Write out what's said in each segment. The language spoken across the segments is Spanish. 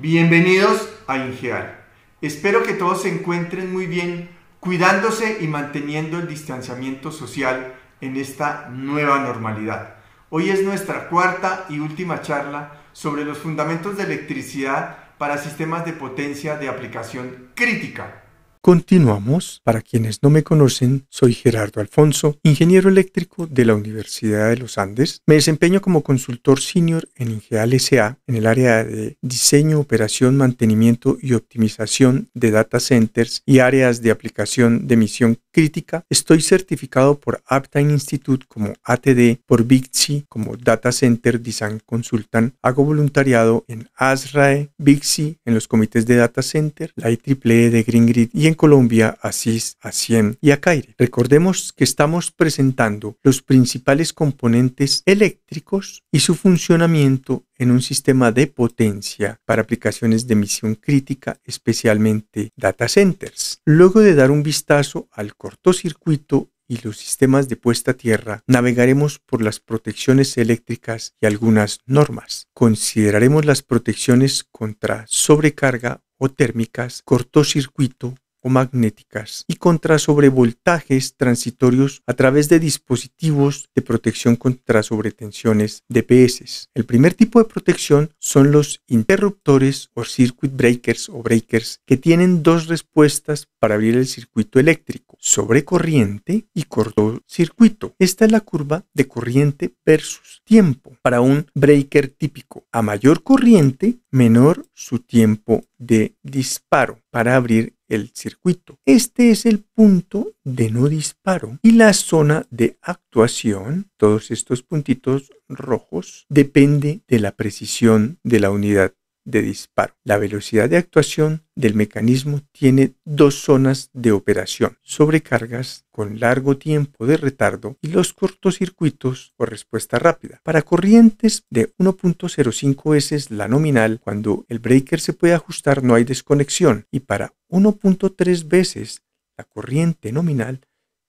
Bienvenidos a Ingeal. Espero que todos se encuentren muy bien, cuidándose y manteniendo el distanciamiento social en esta nueva normalidad. Hoy es nuestra cuarta y última charla sobre los fundamentos de electricidad para sistemas de potencia de aplicación crítica. Continuamos. Para quienes no me conocen, soy Gerardo Alfonso, ingeniero eléctrico de la Universidad de los Andes. Me desempeño como consultor senior en Ingeal SA en el área de diseño, operación, mantenimiento y optimización de data centers y áreas de aplicación de misión crítica. Estoy certificado por Uptime Institute como ATD, por Bixi como Data Center Design Consultant. Hago voluntariado en ASRAE, Bixi, en los comités de Data Center, la IEEE e de Green Grid y en Colombia Asís, Acien y Acaire. Recordemos que estamos presentando los principales componentes eléctricos y su funcionamiento en un sistema de potencia para aplicaciones de emisión crítica, especialmente data centers. Luego de dar un vistazo al cortocircuito y los sistemas de puesta a tierra, navegaremos por las protecciones eléctricas y algunas normas. Consideraremos las protecciones contra sobrecarga o térmicas, cortocircuito, magnéticas y contra sobrevoltajes transitorios a través de dispositivos de protección contra sobretensiones DPS. El primer tipo de protección son los interruptores o circuit breakers o breakers que tienen dos respuestas para abrir el circuito eléctrico, sobrecorriente y cortocircuito. Esta es la curva de corriente versus tiempo para un breaker típico. A mayor corriente, menor su tiempo de disparo para abrir el circuito. Este es el punto de no disparo y la zona de actuación, todos estos puntitos rojos, depende de la precisión de la unidad de disparo. La velocidad de actuación del mecanismo tiene dos zonas de operación, sobrecargas con largo tiempo de retardo y los cortocircuitos o respuesta rápida. Para corrientes de 1.05 veces la nominal, cuando el breaker se puede ajustar no hay desconexión y para 1.3 veces la corriente nominal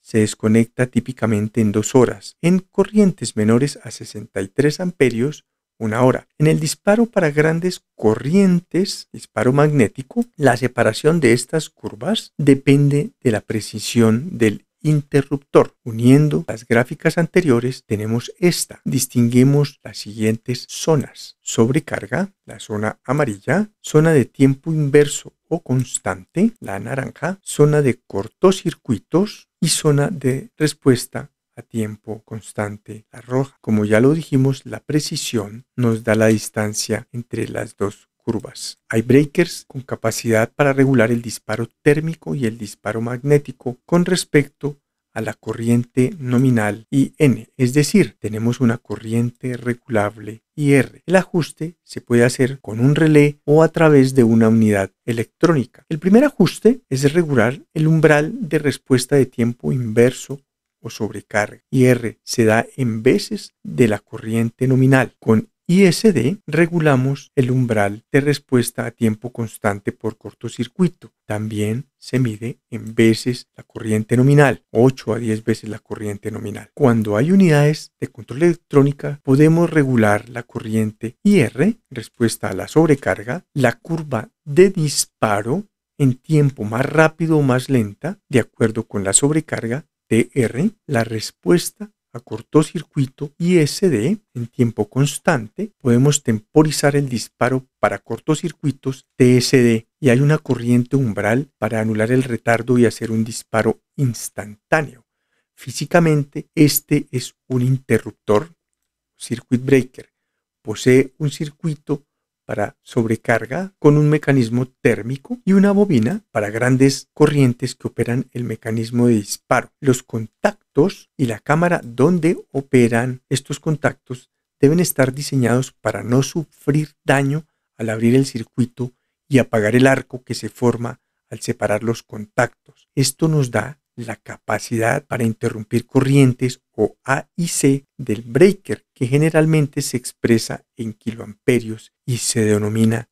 se desconecta típicamente en dos horas. En corrientes menores a 63 amperios, una hora. En el disparo para grandes corrientes, disparo magnético, la separación de estas curvas depende de la precisión del interruptor. Uniendo las gráficas anteriores tenemos esta. Distinguimos las siguientes zonas. Sobrecarga, la zona amarilla, zona de tiempo inverso o constante, la naranja, zona de cortocircuitos y zona de respuesta tiempo constante, arroja. Como ya lo dijimos, la precisión nos da la distancia entre las dos curvas. Hay breakers con capacidad para regular el disparo térmico y el disparo magnético con respecto a la corriente nominal IN. es decir, tenemos una corriente regulable IR. El ajuste se puede hacer con un relé o a través de una unidad electrónica. El primer ajuste es regular el umbral de respuesta de tiempo inverso o sobrecarga. IR se da en veces de la corriente nominal. Con ISD regulamos el umbral de respuesta a tiempo constante por cortocircuito. También se mide en veces la corriente nominal, 8 a 10 veces la corriente nominal. Cuando hay unidades de control electrónica, podemos regular la corriente IR, respuesta a la sobrecarga, la curva de disparo en tiempo más rápido o más lenta, de acuerdo con la sobrecarga, TR, la respuesta a cortocircuito ISD en tiempo constante, podemos temporizar el disparo para cortocircuitos TSD y hay una corriente umbral para anular el retardo y hacer un disparo instantáneo. Físicamente, este es un interruptor, circuit breaker. Posee un circuito para sobrecarga con un mecanismo térmico y una bobina para grandes corrientes que operan el mecanismo de disparo. Los contactos y la cámara donde operan estos contactos deben estar diseñados para no sufrir daño al abrir el circuito y apagar el arco que se forma al separar los contactos. Esto nos da la capacidad para interrumpir corrientes o A C del breaker, que generalmente se expresa en kiloamperios y se denomina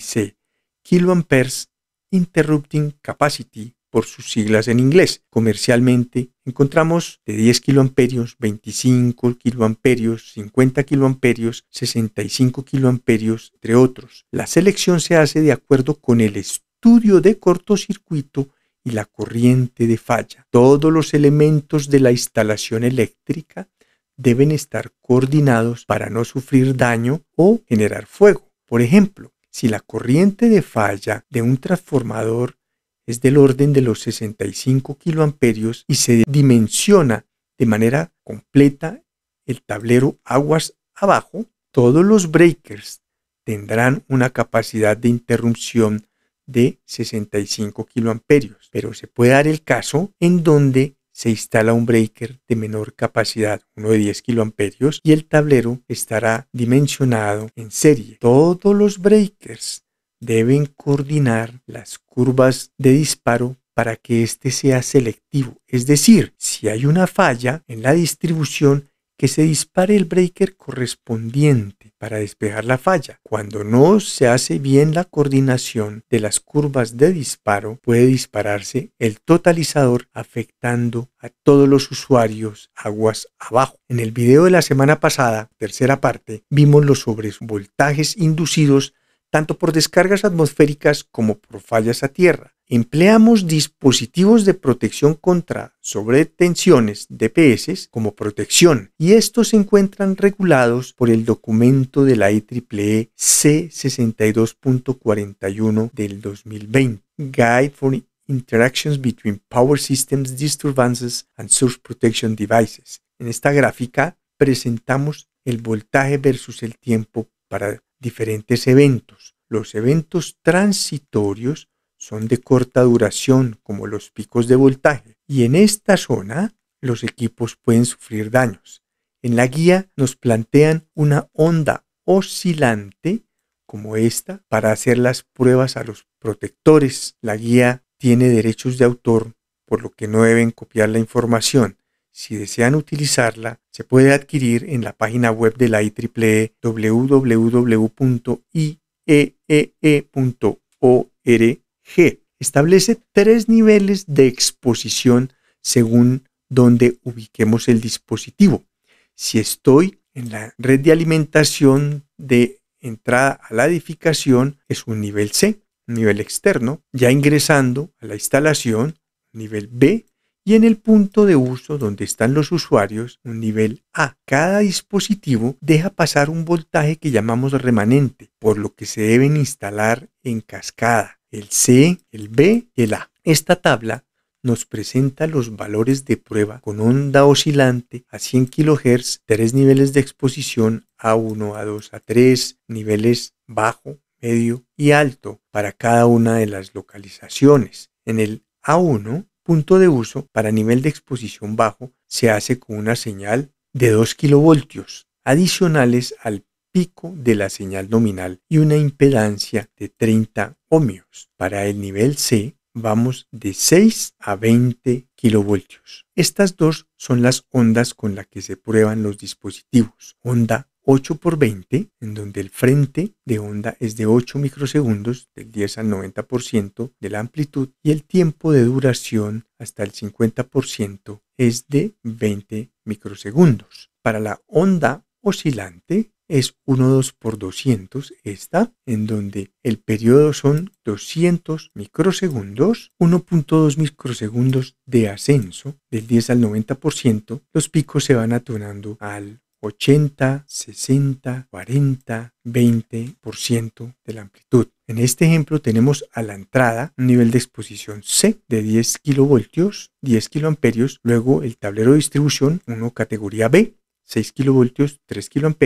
C. kiloamperes interrupting capacity por sus siglas en inglés. Comercialmente encontramos de 10 kiloamperios, 25 kiloamperios, 50 kiloamperios, 65 kiloamperios, entre otros. La selección se hace de acuerdo con el estudio de cortocircuito y la corriente de falla. Todos los elementos de la instalación eléctrica deben estar coordinados para no sufrir daño o generar fuego. Por ejemplo, si la corriente de falla de un transformador es del orden de los 65 kiloamperios y se dimensiona de manera completa el tablero aguas abajo, todos los breakers tendrán una capacidad de interrupción de 65 kiloamperios, pero se puede dar el caso en donde se instala un breaker de menor capacidad, uno de 10 kiloamperios, y el tablero estará dimensionado en serie. Todos los breakers deben coordinar las curvas de disparo para que éste sea selectivo. Es decir, si hay una falla en la distribución, que se dispare el breaker correspondiente para despejar la falla. Cuando no se hace bien la coordinación de las curvas de disparo, puede dispararse el totalizador afectando a todos los usuarios aguas abajo. En el video de la semana pasada, tercera parte, vimos los sobrevoltajes inducidos tanto por descargas atmosféricas como por fallas a tierra. Empleamos dispositivos de protección contra sobretensiones DPS como protección y estos se encuentran regulados por el documento de la e IEEE C62.41 del 2020, Guide for Interactions Between Power Systems Disturbances and Source Protection Devices. En esta gráfica presentamos el voltaje versus el tiempo para diferentes eventos. Los eventos transitorios son de corta duración, como los picos de voltaje, y en esta zona los equipos pueden sufrir daños. En la guía nos plantean una onda oscilante como esta para hacer las pruebas a los protectores. La guía tiene derechos de autor, por lo que no deben copiar la información. Si desean utilizarla, se puede adquirir en la página web de la IEEE www.ieee.org. Establece tres niveles de exposición según donde ubiquemos el dispositivo. Si estoy en la red de alimentación de entrada a la edificación, es un nivel C, nivel externo. Ya ingresando a la instalación, nivel B, y en el punto de uso donde están los usuarios, un nivel A. Cada dispositivo deja pasar un voltaje que llamamos remanente, por lo que se deben instalar en cascada el C, el B y el A. Esta tabla nos presenta los valores de prueba con onda oscilante a 100 kHz, tres niveles de exposición A1, A2, A3, niveles bajo, medio y alto para cada una de las localizaciones. En el A1 punto de uso para nivel de exposición bajo se hace con una señal de 2 kilovoltios adicionales al pico de la señal nominal y una impedancia de 30 ohmios. Para el nivel C vamos de 6 a 20 kilovoltios. Estas dos son las ondas con las que se prueban los dispositivos, onda 8 por 20, en donde el frente de onda es de 8 microsegundos, del 10 al 90% de la amplitud, y el tiempo de duración hasta el 50% es de 20 microsegundos. Para la onda oscilante es 1,2 por 200, esta, en donde el periodo son 200 microsegundos, 1.2 microsegundos de ascenso del 10 al 90%, los picos se van atonando al 80, 60, 40, 20% de la amplitud. En este ejemplo tenemos a la entrada un nivel de exposición C de 10 kV, 10 kA, luego el tablero de distribución 1 categoría B, 6 kV, 3 kA,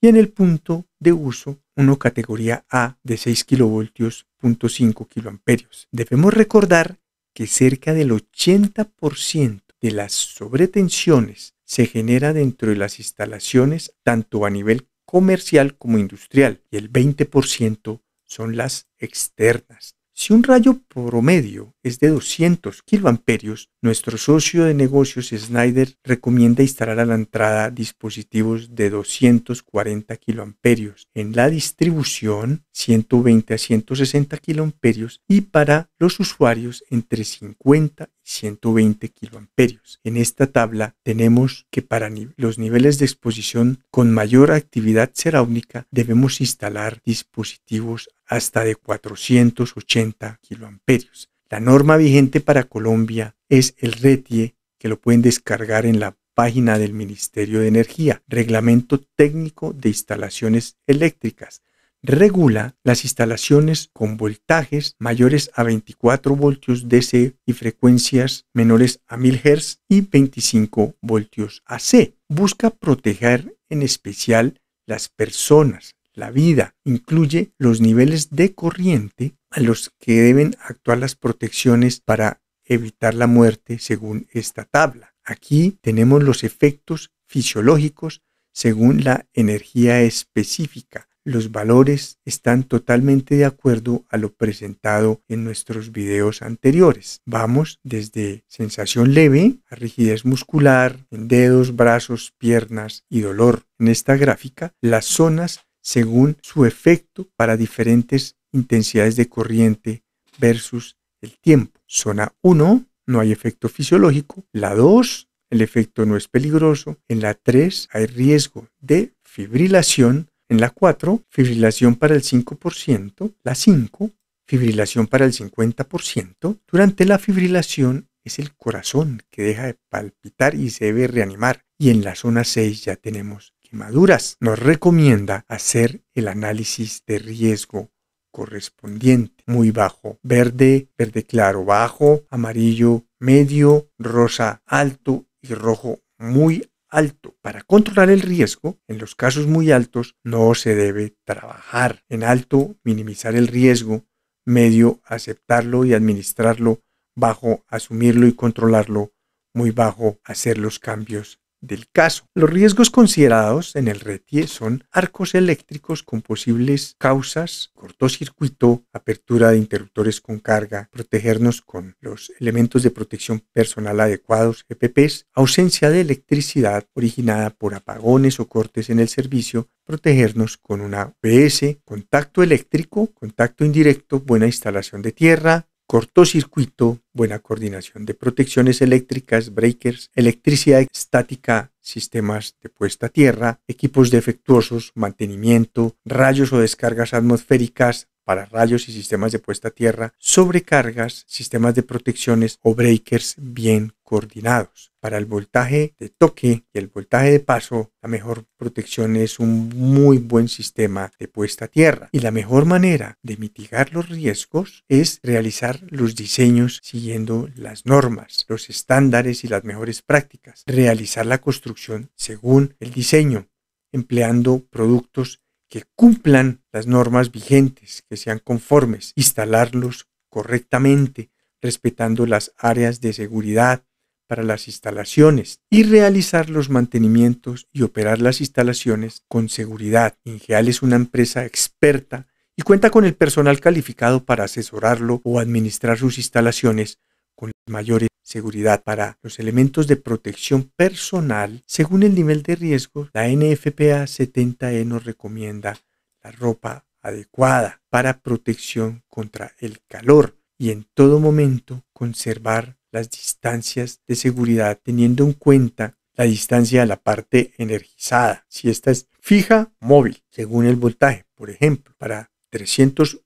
y en el punto de uso 1 categoría A de 6 kV, 0.5 kA. Debemos recordar que cerca del 80% de las sobretensiones se genera dentro de las instalaciones tanto a nivel comercial como industrial y el 20% son las externas. Si un rayo promedio es de 200 kiloamperios, nuestro socio de negocios Snyder recomienda instalar a la entrada dispositivos de 240 kiloamperios, en la distribución 120 a 160 kiloamperios y para los usuarios entre 50 120 kiloamperios. En esta tabla tenemos que para los niveles de exposición con mayor actividad cerámica debemos instalar dispositivos hasta de 480 kiloamperios. La norma vigente para Colombia es el RETIE, que lo pueden descargar en la página del Ministerio de Energía, Reglamento Técnico de Instalaciones Eléctricas, regula las instalaciones con voltajes mayores a 24 voltios DC y frecuencias menores a 1000 Hz y 25 voltios AC. Busca proteger en especial las personas, la vida, incluye los niveles de corriente a los que deben actuar las protecciones para evitar la muerte según esta tabla. Aquí tenemos los efectos fisiológicos según la energía específica los valores están totalmente de acuerdo a lo presentado en nuestros videos anteriores. Vamos desde sensación leve a rigidez muscular en dedos, brazos, piernas y dolor. En esta gráfica, las zonas según su efecto para diferentes intensidades de corriente versus el tiempo. Zona 1, no hay efecto fisiológico. La 2, el efecto no es peligroso. En la 3 hay riesgo de fibrilación en la 4, fibrilación para el 5%. La 5, fibrilación para el 50%. Durante la fibrilación es el corazón que deja de palpitar y se debe reanimar. Y en la zona 6 ya tenemos quemaduras. Nos recomienda hacer el análisis de riesgo correspondiente. Muy bajo, verde, verde claro bajo, amarillo medio, rosa alto y rojo muy alto alto. Para controlar el riesgo, en los casos muy altos no se debe trabajar. En alto, minimizar el riesgo, medio, aceptarlo y administrarlo, bajo, asumirlo y controlarlo, muy bajo, hacer los cambios del caso. Los riesgos considerados en el RETIE son arcos eléctricos con posibles causas, cortocircuito, apertura de interruptores con carga, protegernos con los elementos de protección personal adecuados, EPPs, ausencia de electricidad originada por apagones o cortes en el servicio, protegernos con una UPS, contacto eléctrico, contacto indirecto, buena instalación de tierra, cortocircuito, buena coordinación de protecciones eléctricas, breakers, electricidad estática, sistemas de puesta a tierra, equipos defectuosos, mantenimiento, rayos o descargas atmosféricas, para rayos y sistemas de puesta a tierra, sobrecargas, sistemas de protecciones o breakers bien coordinados. Para el voltaje de toque y el voltaje de paso, la mejor protección es un muy buen sistema de puesta a tierra. Y la mejor manera de mitigar los riesgos es realizar los diseños siguiendo las normas, los estándares y las mejores prácticas. Realizar la construcción según el diseño, empleando productos que cumplan las normas vigentes, que sean conformes, instalarlos correctamente, respetando las áreas de seguridad para las instalaciones y realizar los mantenimientos y operar las instalaciones con seguridad. Ingeal es una empresa experta y cuenta con el personal calificado para asesorarlo o administrar sus instalaciones con mayor seguridad para los elementos de protección personal. Según el nivel de riesgo, la NFPA 70E nos recomienda la ropa adecuada para protección contra el calor y en todo momento conservar las distancias de seguridad teniendo en cuenta la distancia a la parte energizada, si esta es fija, móvil, según el voltaje, por ejemplo, para 300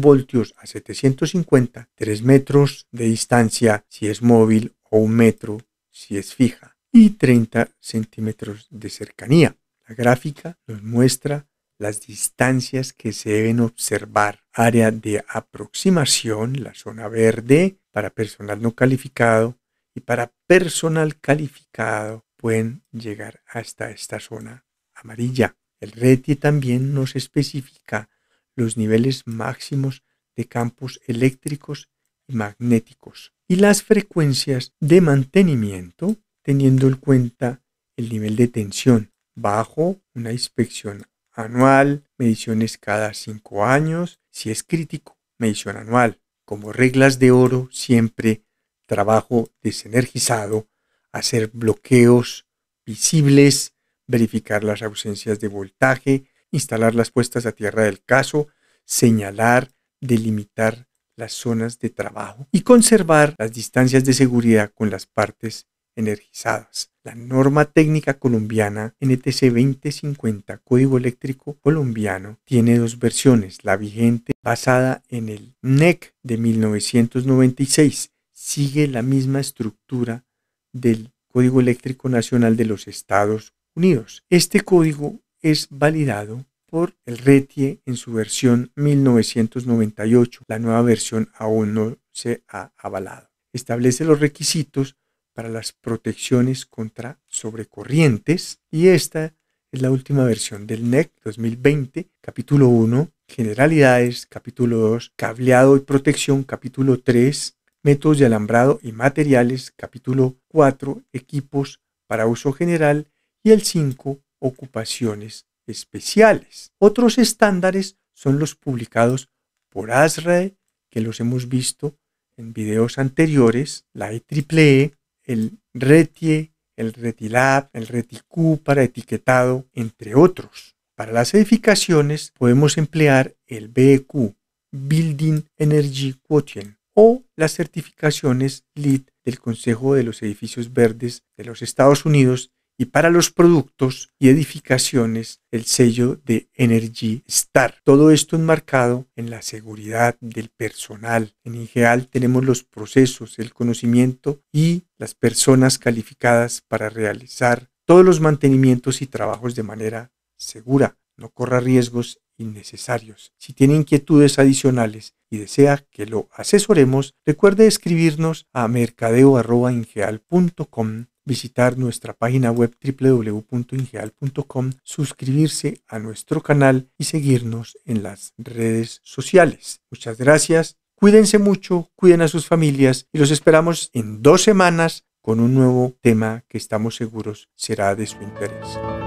voltios a 750, 3 metros de distancia si es móvil o un metro si es fija y 30 centímetros de cercanía. La gráfica nos muestra las distancias que se deben observar. Área de aproximación, la zona verde, para personal no calificado y para personal calificado pueden llegar hasta esta zona amarilla. El RETI también nos especifica los niveles máximos de campos eléctricos y magnéticos y las frecuencias de mantenimiento teniendo en cuenta el nivel de tensión bajo una inspección anual, mediciones cada cinco años, si es crítico, medición anual. Como reglas de oro, siempre trabajo desenergizado, hacer bloqueos visibles, verificar las ausencias de voltaje, instalar las puestas a tierra del caso, señalar, delimitar las zonas de trabajo y conservar las distancias de seguridad con las partes energizadas. La norma técnica colombiana NTC 2050, Código Eléctrico Colombiano, tiene dos versiones, la vigente basada en el NEC de 1996, sigue la misma estructura del Código Eléctrico Nacional de los Estados Unidos. Este código es validado por el RETIE en su versión 1998. La nueva versión aún no se ha avalado. Establece los requisitos para las protecciones contra sobrecorrientes y esta es la última versión del NEC 2020, capítulo 1, generalidades, capítulo 2, cableado y protección, capítulo 3, métodos de alambrado y materiales, capítulo 4, equipos para uso general y el 5, ocupaciones especiales. Otros estándares son los publicados por ASRAE, que los hemos visto en videos anteriores, la IEEE, e, el RETIE, el RETILAB, el RETICU para etiquetado, entre otros. Para las edificaciones podemos emplear el BEQ, Building Energy Quotient, o las certificaciones LEED del Consejo de los Edificios Verdes de los Estados Unidos y para los productos y edificaciones el sello de Energy Star. Todo esto enmarcado en la seguridad del personal. En Ingeal tenemos los procesos, el conocimiento y las personas calificadas para realizar todos los mantenimientos y trabajos de manera segura. No corra riesgos innecesarios. Si tiene inquietudes adicionales y desea que lo asesoremos, recuerde escribirnos a mercadeo.ingeal.com visitar nuestra página web www.ingeal.com, suscribirse a nuestro canal y seguirnos en las redes sociales. Muchas gracias, cuídense mucho, cuiden a sus familias y los esperamos en dos semanas con un nuevo tema que estamos seguros será de su interés.